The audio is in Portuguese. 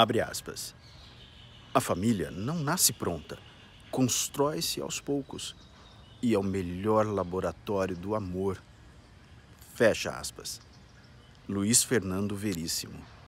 Abre aspas. A família não nasce pronta, constrói-se aos poucos e é o melhor laboratório do amor. Fecha aspas. Luiz Fernando Veríssimo.